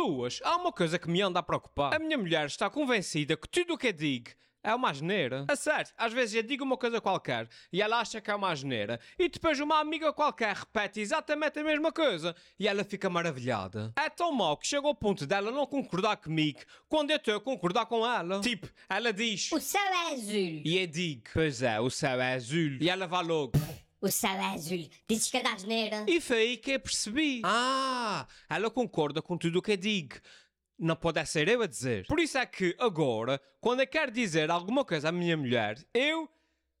pessoas, há uma coisa que me anda a preocupar. A minha mulher está convencida que tudo o que eu digo é uma asneira. A sério, às vezes eu digo uma coisa qualquer e ela acha que é uma asneira e depois uma amiga qualquer repete exatamente a mesma coisa e ela fica maravilhada. É tão mal que chega ao ponto dela não concordar comigo quando eu estou a concordar com ela. Tipo, ela diz... O céu é azul. E eu digo... Pois é, o céu é azul. E ela vai logo... O disse que era asneira. E foi aí que eu percebi. Ah, ela concorda com tudo o que eu digo. Não pode ser eu a dizer. Por isso é que agora, quando eu quero dizer alguma coisa à minha mulher, eu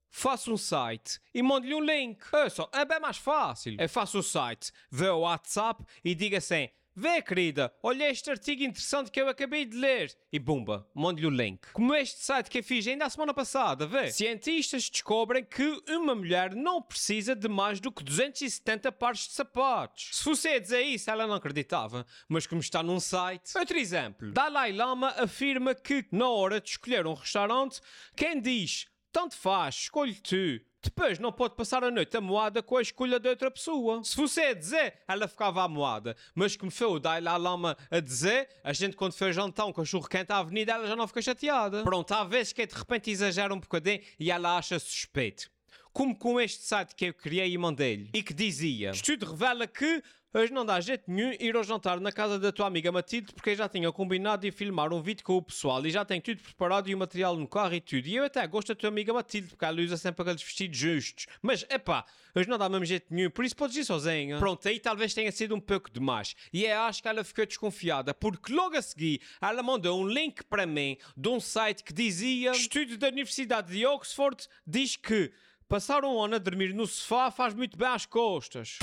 faço um site e mando-lhe um link. É só, é bem mais fácil. Eu faço o site, vê o WhatsApp e digo assim: Vê, querida, olha este artigo interessante que eu acabei de ler. E bumba, mando-lhe o link. Como este site que eu fiz ainda a semana passada, vê. Cientistas descobrem que uma mulher não precisa de mais do que 270 pares de sapatos. Se fosse a dizer isso, ela não acreditava. Mas como está num site... Outro exemplo. Dalai Lama afirma que, na hora de escolher um restaurante, quem diz tanto faz, escolhe tu. Depois não pode passar a noite a moada com a escolha de outra pessoa. Se você é dizer, ela ficava à moada. Mas como foi o Dalai Lama a dizer, a gente quando fez jantar um cachorro quente à avenida, ela já não fica chateada. Pronto, há vezes que é de repente exagera um bocadinho e ela acha suspeito como com este site que eu criei e mandei-lhe, e que dizia: Estudo revela que hoje não dá jeito nenhum ir ao jantar na casa da tua amiga Matilde, porque eu já tinha combinado de filmar um vídeo com o pessoal e já tenho tudo preparado e o material no carro e tudo. E eu até gosto da tua amiga Matilde, porque ela usa sempre aqueles vestidos justos. Mas epá, hoje não dá mesmo jeito nenhum, por isso podes ir sozinha. Pronto, aí talvez tenha sido um pouco demais. E eu é, acho que ela ficou desconfiada, porque logo a seguir ela mandou um link para mim de um site que dizia: Estudo da Universidade de Oxford diz que Passar um ano a dormir no sofá faz muito bem às costas.